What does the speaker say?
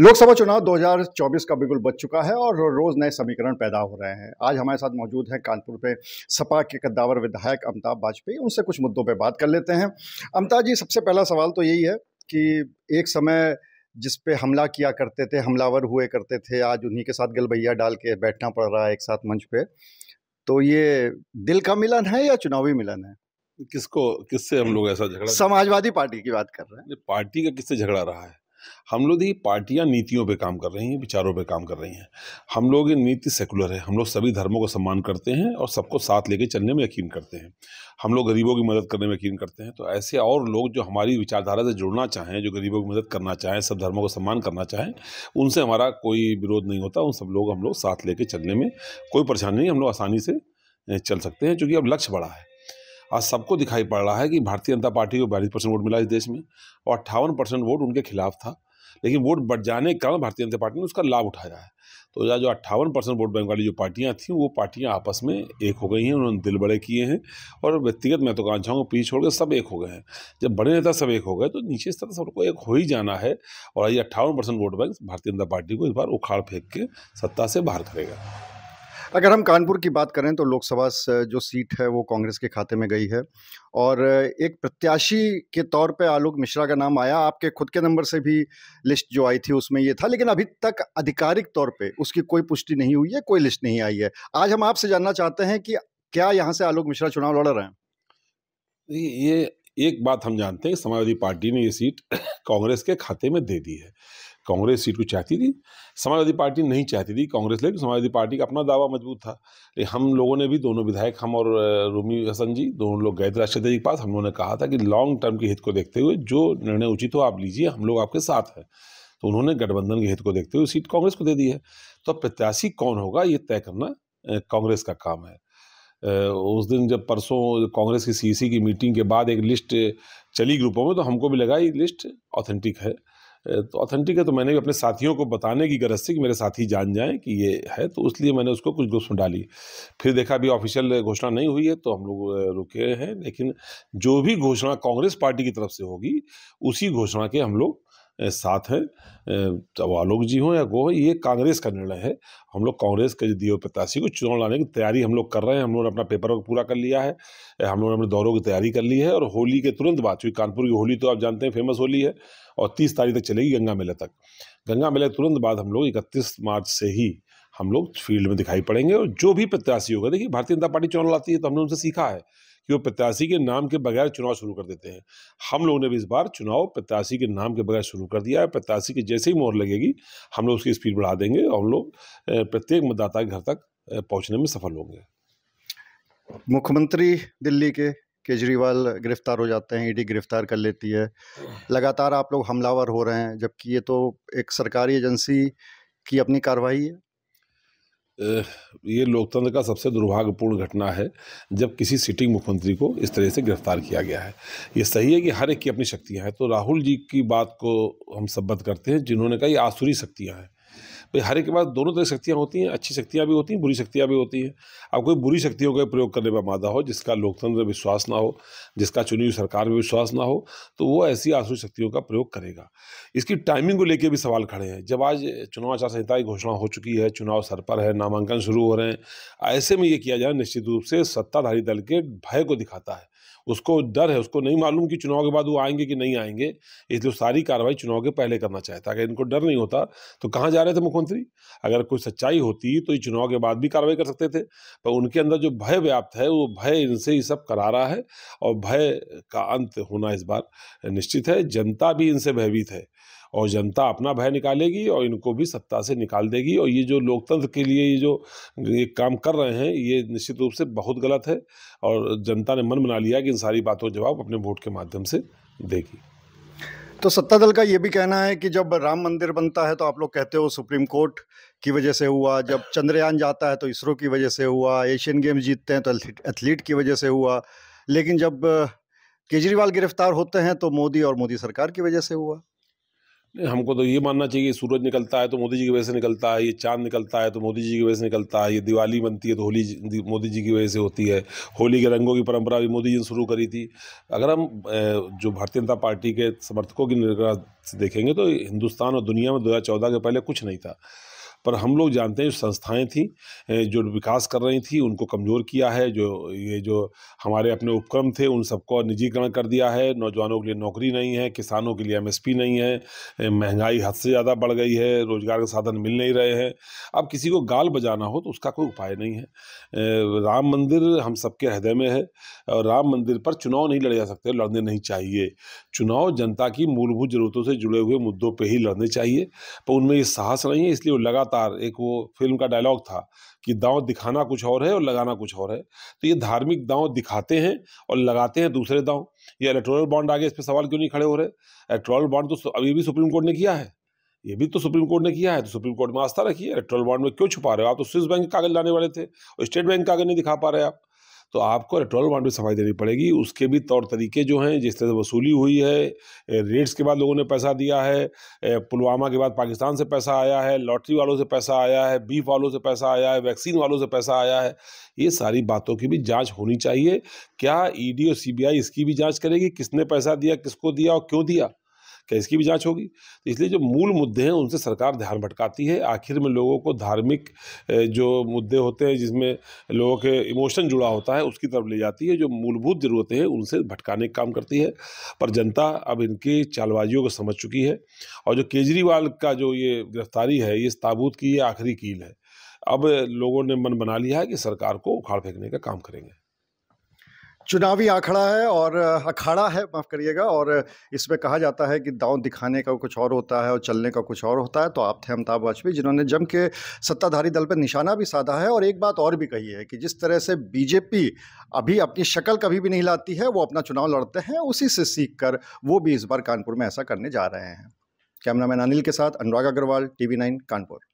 लोकसभा चुनाव 2024 का बिल्कुल बच चुका है और रोज नए समीकरण पैदा हो रहे हैं आज हमारे साथ मौजूद हैं कानपुर पे सपा के कद्दावर विधायक अमिताभ वाजपेयी उनसे कुछ मुद्दों पे बात कर लेते हैं अमिताभ जी सबसे पहला सवाल तो यही है कि एक समय जिस पे हमला किया करते थे हमलावर हुए करते थे आज उन्हीं के साथ गलबैया डाल के बैठना पड़ रहा है एक साथ मंच पे तो ये दिल का मिलन है या चुनावी मिलन है किसको किससे हम लोग ऐसा झगड़ा समाजवादी पार्टी की बात कर रहे हैं पार्टी का किससे झगड़ा रहा है हम लोग ये पार्टियां नीतियों पे काम कर रही हैं विचारों पे काम कर रही हैं हम लोग ये नीति सेकुलर है हम लोग सभी धर्मों का सम्मान करते हैं और सबको साथ लेके चलने में यकीन करते हैं हम लोग गरीबों की मदद करने में यकीन करते हैं तो ऐसे और लोग जो हमारी विचारधारा से जुड़ना चाहें जो गरीबों की मदद करना चाहें सब धर्मों का सम्मान करना चाहें उनसे हमारा कोई विरोध नहीं होता उन सब लोग हम लोग साथ ले चलने में कोई परेशानी नहीं हम लोग आसानी से चल सकते हैं चूँकि अब लक्ष्य बड़ा है आज सबको दिखाई पड़ रहा है कि भारतीय जनता पार्टी को बयालीस परसेंट वोट मिला इस देश में और अट्ठावन परसेंट वोट उनके खिलाफ था लेकिन वोट बढ़ जाने के कारण भारतीय जनता पार्टी ने उसका लाभ उठाया है तो या जो अट्ठावन परसेंट वोट बैंक वाली जो पार्टियाँ थी वो पार्टियाँ आपस में एक हो गई हैं उन्होंने दिल बड़े किए हैं और व्यक्तिगत महत्वाकांक्षाओं को पीछे छोड़कर सब एक हो गए हैं जब बड़े नेता सब एक हो गए तो नीचे स्तर सबको एक हो ही जाना है और ये अट्ठावन परसेंट वोट बैंक भारतीय जनता पार्टी को इस बार उखाड़ फेंक के सत्ता से बाहर करेगा अगर हम कानपुर की बात करें तो लोकसभा जो सीट है वो कांग्रेस के खाते में गई है और एक प्रत्याशी के तौर पे आलोक मिश्रा का नाम आया आपके खुद के नंबर से भी लिस्ट जो आई थी उसमें ये था लेकिन अभी तक आधिकारिक तौर पे उसकी कोई पुष्टि नहीं हुई है कोई लिस्ट नहीं आई है आज हम आपसे जानना चाहते हैं कि क्या यहाँ से आलोक मिश्रा चुनाव लड़ रहे हैं ये एक बात हम जानते हैं समाजवादी पार्टी ने ये सीट कांग्रेस के खाते में दे दी है कांग्रेस सीट को चाहती थी समाजवादी पार्टी नहीं चाहती थी कांग्रेस लेकिन समाजवादी पार्टी का अपना दावा मजबूत था लेकिन हम लोगों ने भी दोनों विधायक हम और रूमी हसन जी दोनों लोग गए थे राष्ट्रपति जी के पास हम लोगों ने कहा था कि लॉन्ग टर्म के हित को देखते हुए जो निर्णय उचित हो आप लीजिए हम लोग आपके साथ हैं तो उन्होंने गठबंधन के हित को देखते हुए सीट कांग्रेस को दे दी है तो प्रत्याशी कौन होगा ये तय करना कांग्रेस का काम है उस दिन जब परसों कांग्रेस की सीसी की मीटिंग के बाद एक लिस्ट चली ग्रुपों में तो हमको भी लगा ये लिस्ट ऑथेंटिक है तो ऑथेंटिक है तो मैंने भी अपने साथियों को बताने की गरज से कि मेरे साथी जान जाएं कि ये है तो इसलिए मैंने उसको कुछ ग्रुप्स में डाली फिर देखा अभी ऑफिशियल घोषणा नहीं हुई है तो हम लोग रुके हैं लेकिन जो भी घोषणा कांग्रेस पार्टी की तरफ से होगी उसी घोषणा के हम लोग साथ हैं चाहे वो तो आलोक जी हों या गो ये कांग्रेस का निर्णय है हम लोग कांग्रेस के दियो प्रत्याशी को चुनाव लाने की तैयारी हम लोग कर रहे हैं हम लोगों ने अपना पेपर वर्क पूरा कर लिया है हम लोगों ने अपने दौरों की तैयारी कर ली है और होली के तुरंत बाद चूँकि कानपुर की होली तो आप जानते हैं फेमस होली है और तीस तारीख तक चलेगी गंगा मेले तक गंगा मेले तुरंत बाद हम लोग इकतीस मार्च से ही हम लोग फील्ड में दिखाई पड़ेंगे और जो भी प्रत्याशी होगा देखिए भारतीय जनता पार्टी चुनाव लाती है तो हमने उनसे सीखा है कि वो प्रत्याशी के नाम के बगैर चुनाव शुरू कर देते हैं हम लोगों ने भी इस बार चुनाव प्रत्याशी के नाम के बगैर शुरू कर दिया है प्रत्याशी की जैसे ही मोहर लगेगी हम लोग उसकी स्पीड बढ़ा देंगे और हम लोग प्रत्येक मतदाता के घर तक पहुँचने में सफल होंगे मुख्यमंत्री दिल्ली के केजरीवाल गिरफ्तार हो जाते हैं ईडी गिरफ्तार कर लेती है लगातार आप लोग हमलावर हो रहे हैं जबकि ये तो एक सरकारी एजेंसी की अपनी कार्रवाई है ये लोकतंत्र का सबसे दुर्भाग्यपूर्ण घटना है जब किसी सिटिंग मुख्यमंत्री को इस तरह से गिरफ्तार किया गया है ये सही है कि हर एक की अपनी शक्तियाँ हैं तो राहुल जी की बात को हम सब्बत करते हैं जिन्होंने कहा ये आसुरी शक्तियाँ हैं भाई हर एक के पास दोनों तरह शक्तियाँ होती हैं अच्छी शक्तियाँ भी होती हैं बुरी शक्तियाँ भी होती हैं अब कोई बुरी शक्तियों का प्रयोग करने पर मादा हो जिसका लोकतंत्र में विश्वास ना हो जिसका चुनी हुई सरकार में विश्वास ना हो तो वो ऐसी आंसू शक्तियों का प्रयोग करेगा इसकी टाइमिंग को लेकर भी सवाल खड़े हैं जब आज चुनाव आचार संहिता की घोषणा हो चुकी है चुनाव सर पर है नामांकन शुरू हो रहे हैं ऐसे में ये किया जाए निश्चित रूप से सत्ताधारी दल के भय को दिखाता है उसको डर है उसको नहीं मालूम कि चुनाव के बाद वो आएंगे कि नहीं आएंगे इसलिए सारी कार्रवाई चुनाव के पहले करना चाहता अगर इनको डर नहीं होता तो कहाँ जा रहे थे मुख्यमंत्री मुख्यमंत्री अगर कोई सच्चाई होती तो ये चुनाव के बाद भी कार्रवाई कर सकते थे पर उनके अंदर जो भय व्याप्त है वो भय इनसे ही सब करा रहा है और भय का अंत होना इस बार निश्चित है जनता भी इनसे भयभीत है और जनता अपना भय निकालेगी और इनको भी सत्ता से निकाल देगी और ये जो लोकतंत्र के लिए ये जो ये काम कर रहे हैं ये निश्चित रूप से बहुत गलत है और जनता ने मन बना लिया कि इन सारी बातों का जवाब अपने वोट के माध्यम से देगी तो सत्ता दल का ये भी कहना है कि जब राम मंदिर बनता है तो आप लोग कहते हो सुप्रीम कोर्ट की वजह से हुआ जब चंद्रयान जाता है तो इसरो की वजह से हुआ एशियन गेम्स जीतते हैं तो एथलीट की वजह से हुआ लेकिन जब केजरीवाल गिरफ्तार होते हैं तो मोदी और मोदी सरकार की वजह से हुआ हमको तो ये मानना चाहिए कि सूरज निकलता है तो मोदी जी की वजह से निकलता है ये चांद निकलता है तो मोदी जी की वजह से निकलता है ये दिवाली बनती है तो होली मोदी जी की वजह से होती है होली के रंगों की परंपरा भी मोदी जी ने शुरू करी थी अगर हम जो भारतीय जनता पार्टी के समर्थकों की निगरान से देखेंगे तो हिंदुस्तान और दुनिया में दो के पहले कुछ नहीं था पर हम लोग जानते हैं जो संस्थाएं थी जो विकास कर रही थी उनको कमज़ोर किया है जो ये जो हमारे अपने उपक्रम थे उन सबको निजीकरण कर दिया है नौजवानों के लिए नौकरी नहीं है किसानों के लिए एम नहीं है महंगाई हद से ज़्यादा बढ़ गई है रोज़गार के साधन मिल नहीं रहे हैं अब किसी को गाल बजाना हो तो उसका कोई उपाय नहीं है राम मंदिर हम सबके हृदय में है और राम मंदिर पर चुनाव नहीं लड़े जा सकते लड़ने नहीं चाहिए चुनाव जनता की मूलभूत ज़रूरतों से जुड़े हुए मुद्दों पर ही लड़ने चाहिए पर उनमें ये साहस नहीं है इसलिए वो लगातार लगातार एक वो फिल्म का डायलॉग था कि दांव दिखाना कुछ और है और लगाना कुछ और है तो ये धार्मिक दांव दिखाते हैं और लगाते हैं दूसरे दांव ये इलेक्ट्रोल बॉन्ड आगे इस पर सवाल क्यों नहीं खड़े हो रहे इलेक्ट्रोल बॉन्ड तो अभी भी सुप्रीम कोर्ट ने किया है ये भी तो सुप्रीम कोर्ट ने किया है तो सुप्रीम कोर्ट में आस्था रखिए इलेक्ट्रोल बॉन्ड में क्यों छुपा रहे हो आप तो स्विस बैंक कागज लाने वाले थे और स्टेट बैंक कागज नहीं दिखा पा रहे आप तो आपको इलेक्ट्रॉल बॉन्ड भी सफाई देनी पड़ेगी उसके भी तौर तरीके जो हैं जिस तरह से वसूली हुई है रेट्स के बाद लोगों ने पैसा दिया है पुलवामा के बाद पाकिस्तान से पैसा आया है लॉटरी वालों से पैसा आया है बीफ वालों से पैसा आया है वैक्सीन वालों से पैसा आया है ये सारी बातों की भी जाँच होनी चाहिए क्या ई e और सी इसकी भी जाँच करेगी किसने पैसा दिया किसको दिया और क्यों दिया क्या इसकी भी जांच होगी तो इसलिए जो मूल मुद्दे हैं उनसे सरकार ध्यान भटकाती है आखिर में लोगों को धार्मिक जो मुद्दे होते हैं जिसमें लोगों के इमोशन जुड़ा होता है उसकी तरफ ले जाती है जो मूलभूत ज़रूरतें हैं उनसे भटकाने का काम करती है पर जनता अब इनकी चालबाजियों को समझ चुकी है और जो केजरीवाल का जो ये गिरफ्तारी है ये ताबूत की ये आखिरी कील है अब लोगों ने मन बना लिया है कि सरकार को उखाड़ फेंकने का काम करेंगे चुनावी आंकड़ा है और अखाड़ा है माफ़ करिएगा और इसमें कहा जाता है कि दांव दिखाने का कुछ और होता है और चलने का कुछ और होता है तो आप थे अमिताभ वाजपेयी जिन्होंने जम के सत्ताधारी दल पर निशाना भी साधा है और एक बात और भी कही है कि जिस तरह से बीजेपी अभी अपनी शक्ल कभी भी नहीं लाती है वो अपना चुनाव लड़ते हैं उसी से सीख कर वो भी इस बार कानपुर में ऐसा करने जा रहे हैं कैमरामैन अनिल के साथ अनुराग अग्रवाल टी नाइन कानपुर